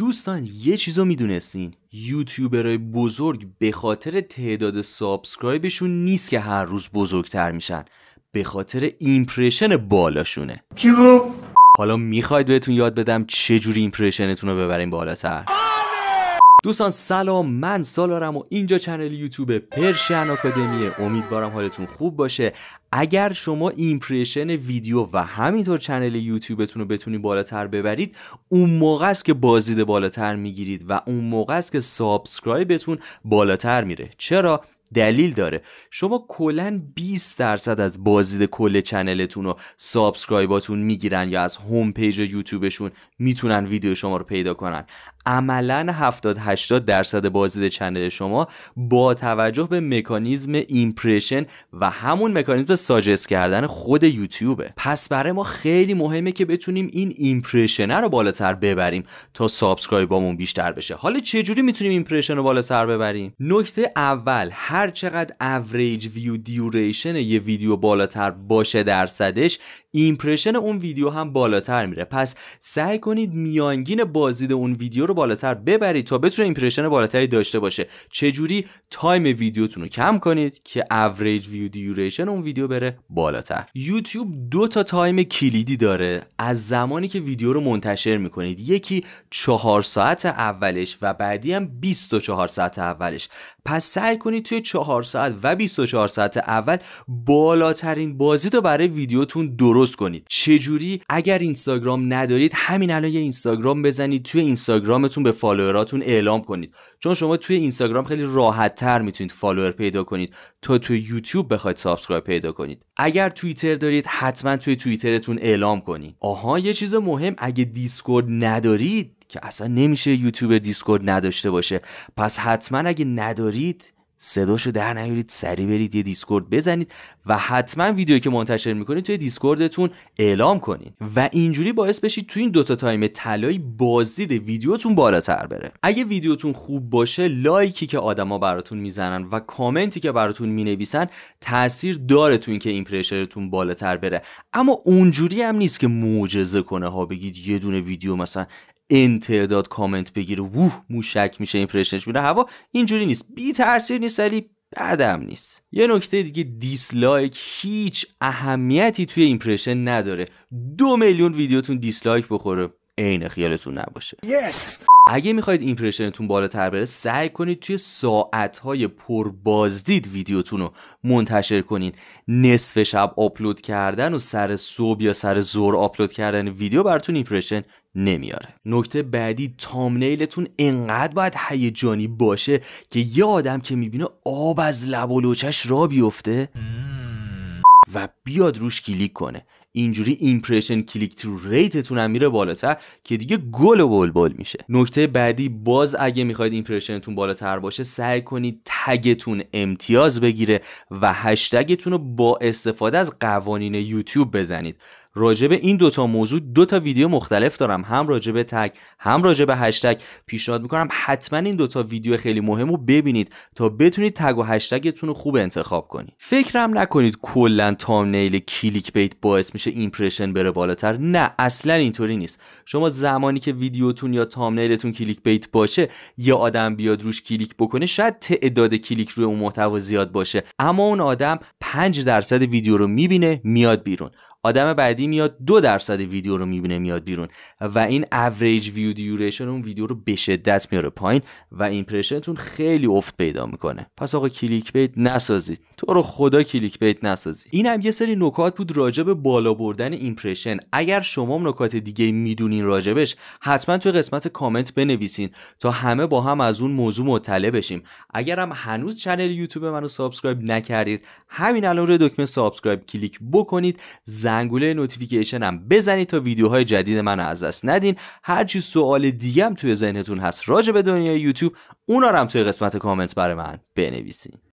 دوستان یه چیز رو میدونستین یوتیوبرای بزرگ به خاطر تعداد سابسکرایبشون نیست که هر روز بزرگتر میشن به خاطر ایمپرشن بالاشونه حالا میخواید بهتون یاد بدم چه جوری ایمپرشنتون رو ببرین بالاتر دوستان سلام من سالارم و اینجا چنل یوتیوب پرشن آکادمیه امیدوارم حالتون خوب باشه اگر شما ایمپریشن ویدیو و همینطور چنل یوتیوبتون رو بتونید بالاتر ببرید اون موقع است که بازدید بالاتر میگیرید و اون موقع است که سابسکرایبتون بالاتر میره چرا دلیل داره شما کلا 20 درصد از بازدید کل چنلتون و سابسکرایباتون میگیرن یا از هوم پیج یوتیوبشون میتونن ویدیو شما رو پیدا کنن عملا 70 80 درصد بازدید چنل شما با توجه به مکانیزم ایمپرشن و همون مکانیزم ساجست کردن خود یوتیوبه پس برای ما خیلی مهمه که بتونیم این ایمپرشن رو بالاتر ببریم تا سابسکرایبامون بیشتر بشه حالا چه جوری میتونیم ایمپرشن رو بالاتر ببریم نکته اول هر چقدر اوریج ویو دیوریشن یه ویدیو بالاتر باشه درصدش ایمپرشن اون ویدیو هم بالاتر میره پس سعی کنید میانگین بازدید اون ویدیو رو بالاتر ببرید تا بتونه ایمپرشن بالاتری داشته باشه چجوری تایم ویدیوتون رو کم کنید که اوریج ویو دیوریشن اون ویدیو بره بالاتر یوتیوب دو تا تایم کلیدی داره از زمانی که ویدیو رو منتشر میکنید یکی چهار ساعت اولش و بعدی هم 24 ساعت اولش پس سعی کنید توی 4 ساعت و 24 ساعت اول بالاترین بازی رو برای ویدیوتون درست کنید چجوری اگر اینستاگرام ندارید همین الان یه اینستاگرام بزنید توی اینستاگرام اینستاگرامتون به فالووراتون اعلام کنید چون شما توی اینستاگرام خیلی راحت تر میتونید فالوور پیدا کنید تا توی یوتیوب بخواید سابسکرایب پیدا کنید اگر توییتر دارید حتما توی توییترتون اعلام کنید آها یه چیز مهم اگه دیسکورد ندارید که اصلا نمیشه یوتیوبر دیسکورد نداشته باشه پس حتما اگه ندارید صداشو در نیارید سری برید یه دیسکورد بزنید و حتما ویدیو که منتشر میکنید توی دیسکوردتون اعلام کنید و اینجوری باعث بشید توی این دوتا تایم طلایی بازدید ویدیوتون بالاتر بره اگه ویدیوتون خوب باشه لایکی که آدما براتون میزنن و کامنتی که براتون مینویسن تاثیر داره تو اینکه این پرشرتون بالاتر بره اما اونجوری هم نیست که معجزه کنه ها بگید یه دونه ویدیو مثلا انتعداد کامنت بگیره ووه موشک میشه ایمپرشنش میره هوا اینجوری نیست بی تاثیر نیست ولی بدم نیست یه نکته دیگه دیسلایک هیچ اهمیتی توی ایمپرشن نداره دو میلیون ویدیوتون دیسلایک بخوره عین خیالتون نباشه yes. اگه میخواید ایمپرشنتون بالاتر بره سعی کنید توی ساعتهای پربازدید ویدیوتون رو منتشر کنین نصف شب آپلود کردن و سر صبح یا سر زور آپلود کردن ویدیو براتون ایمپرشن نمیاره نکته بعدی تامنیلتون انقدر باید هیجانی باشه که یه آدم که میبینه آب از لب و لوچش را بیفته و بیاد روش کلیک کنه اینجوری ایمپرشن کلیک تو ریتتون هم میره بالاتر که دیگه گل و بلبل میشه نکته بعدی باز اگه میخواید ایمپرشنتون بالاتر باشه سعی کنید تگتون امتیاز بگیره و هشتگتون رو با استفاده از قوانین یوتیوب بزنید راجب به این دوتا موضوع دو تا ویدیو مختلف دارم هم راجب تگ هم راجب به هشتگ پیشنهاد میکنم حتما این دوتا ویدیو خیلی مهم رو ببینید تا بتونید تگ و هشتگتون رو خوب انتخاب کنید فکرم نکنید کلا تامنیل کلیک بیت باعث میشه ایمپرشن بره بالاتر نه اصلا اینطوری نیست شما زمانی که ویدیوتون یا تامنیلتون کلیک بیت باشه یا آدم بیاد روش کلیک بکنه شاید تعداد کلیک روی اون محتوا زیاد باشه اما اون آدم 5 درصد ویدیو رو میبینه میاد بیرون آدم بعدی میاد دو درصد ویدیو رو میبینه میاد بیرون و این اوریج ویو دیوریشن اون ویدیو رو به شدت میاره پایین و ایمپرشنتون خیلی افت پیدا میکنه پس آقا کلیک بیت نسازید تو رو خدا کلیک بیت نسازید این هم یه سری نکات بود راجع به بالا بردن ایمپرشن اگر شما نکات دیگه میدونین راجبش حتما تو قسمت کامنت بنویسین تا همه با هم از اون موضوع مطلع بشیم اگر هم هنوز چنل یوتیوب منو سابسکرایب نکردید همین الان روی دکمه سابسکرایب کلیک بکنید زنگوله نوتیفیکیشن هم بزنید تا ویدیوهای جدید من از دست ندین هرچی سوال دیگه توی ذهنتون هست راجع به دنیای یوتیوب اونا رو هم توی قسمت کامنت برای من بنویسین